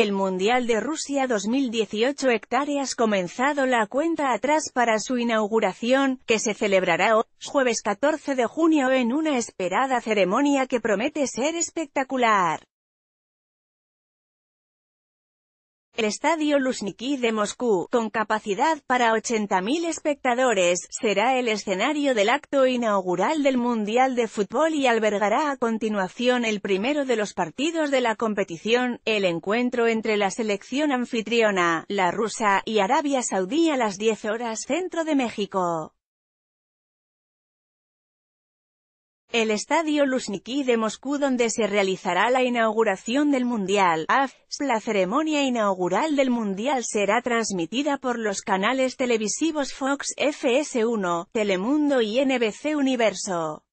El Mundial de Rusia 2018 hectáreas comenzado la cuenta atrás para su inauguración, que se celebrará hoy, jueves 14 de junio en una esperada ceremonia que promete ser espectacular. El estadio Luzhniki de Moscú, con capacidad para 80.000 espectadores, será el escenario del acto inaugural del Mundial de Fútbol y albergará a continuación el primero de los partidos de la competición, el encuentro entre la selección anfitriona, la rusa, y Arabia Saudí a las 10 horas centro de México. El estadio Luzhniki de Moscú donde se realizará la inauguración del Mundial La ceremonia inaugural del Mundial será transmitida por los canales televisivos Fox FS1, Telemundo y NBC Universo.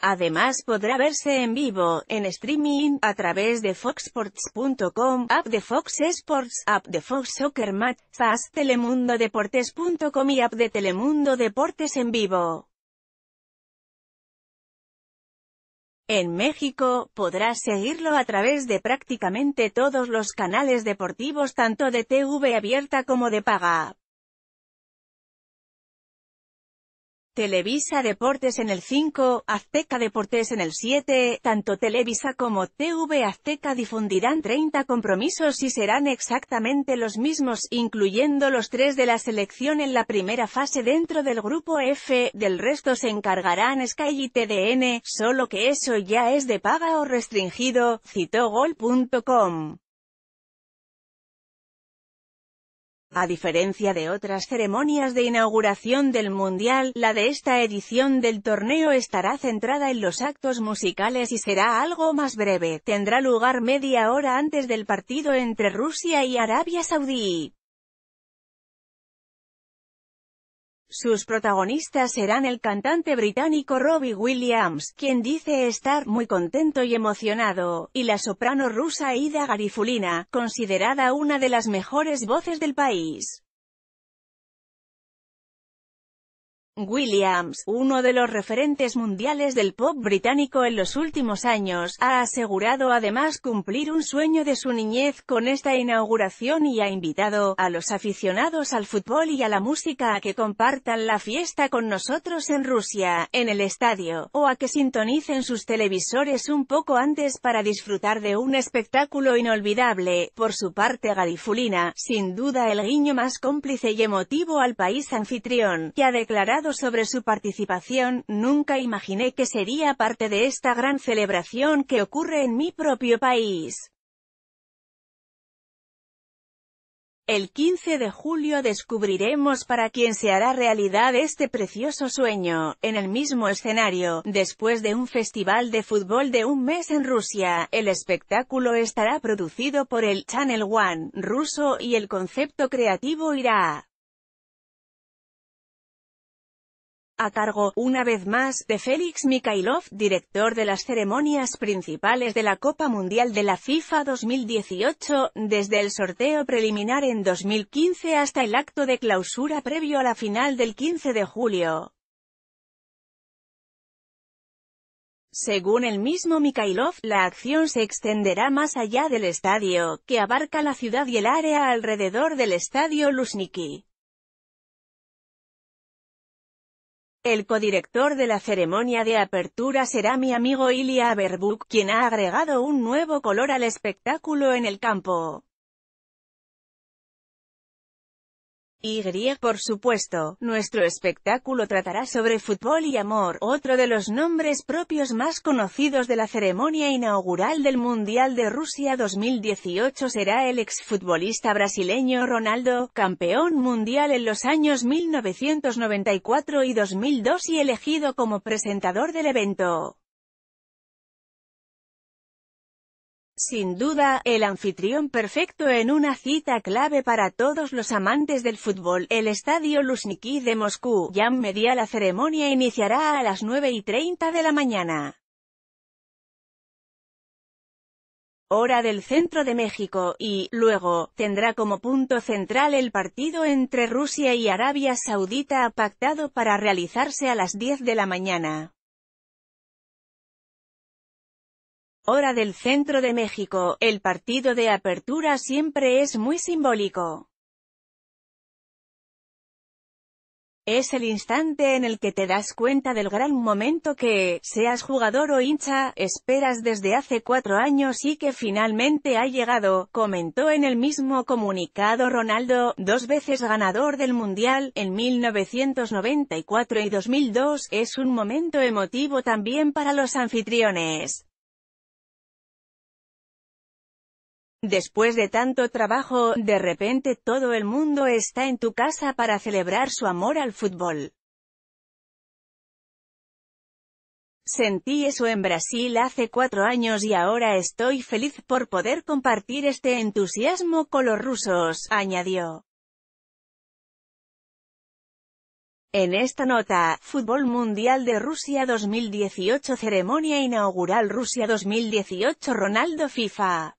Además podrá verse en vivo, en streaming, a través de foxsports.com, app de Fox Sports, app de Fox Soccer Match, Telemundo deportes.com y app de Telemundo Deportes en vivo. En México, podrás seguirlo a través de prácticamente todos los canales deportivos tanto de TV abierta como de paga. Televisa Deportes en el 5, Azteca Deportes en el 7, tanto Televisa como TV Azteca difundirán 30 compromisos y serán exactamente los mismos, incluyendo los tres de la selección en la primera fase dentro del grupo F, del resto se encargarán Sky y TDN, solo que eso ya es de paga o restringido, citó gol.com. A diferencia de otras ceremonias de inauguración del Mundial, la de esta edición del torneo estará centrada en los actos musicales y será algo más breve, tendrá lugar media hora antes del partido entre Rusia y Arabia Saudí. Sus protagonistas serán el cantante británico Robbie Williams, quien dice estar muy contento y emocionado, y la soprano rusa Ida Garifulina, considerada una de las mejores voces del país. Williams, uno de los referentes mundiales del pop británico en los últimos años, ha asegurado además cumplir un sueño de su niñez con esta inauguración y ha invitado a los aficionados al fútbol y a la música a que compartan la fiesta con nosotros en Rusia, en el estadio, o a que sintonicen sus televisores un poco antes para disfrutar de un espectáculo inolvidable. Por su parte Garifulina, sin duda el guiño más cómplice y emotivo al país anfitrión, que ha declarado sobre su participación, nunca imaginé que sería parte de esta gran celebración que ocurre en mi propio país. El 15 de julio descubriremos para quién se hará realidad este precioso sueño, en el mismo escenario, después de un festival de fútbol de un mes en Rusia, el espectáculo estará producido por el Channel One ruso y el concepto creativo irá a cargo, una vez más, de Félix Mikhailov, director de las ceremonias principales de la Copa Mundial de la FIFA 2018, desde el sorteo preliminar en 2015 hasta el acto de clausura previo a la final del 15 de julio. Según el mismo Mikhailov, la acción se extenderá más allá del estadio, que abarca la ciudad y el área alrededor del estadio Luzhniki. El codirector de la ceremonia de apertura será mi amigo Ilya Berbuk, quien ha agregado un nuevo color al espectáculo en el campo. Y, por supuesto, nuestro espectáculo tratará sobre fútbol y amor, otro de los nombres propios más conocidos de la ceremonia inaugural del Mundial de Rusia 2018 será el exfutbolista brasileño Ronaldo, campeón mundial en los años 1994 y 2002 y elegido como presentador del evento. Sin duda, el anfitrión perfecto en una cita clave para todos los amantes del fútbol, el Estadio Luzhniki de Moscú, ya Media la ceremonia iniciará a las 9 y 30 de la mañana. Hora del centro de México, y, luego, tendrá como punto central el partido entre Rusia y Arabia Saudita pactado para realizarse a las 10 de la mañana. hora del centro de México, el partido de apertura siempre es muy simbólico. Es el instante en el que te das cuenta del gran momento que, seas jugador o hincha, esperas desde hace cuatro años y que finalmente ha llegado, comentó en el mismo comunicado Ronaldo, dos veces ganador del Mundial, en 1994 y 2002, es un momento emotivo también para los anfitriones. Después de tanto trabajo, de repente todo el mundo está en tu casa para celebrar su amor al fútbol. Sentí eso en Brasil hace cuatro años y ahora estoy feliz por poder compartir este entusiasmo con los rusos, añadió. En esta nota, Fútbol Mundial de Rusia 2018 Ceremonia Inaugural Rusia 2018 Ronaldo FIFA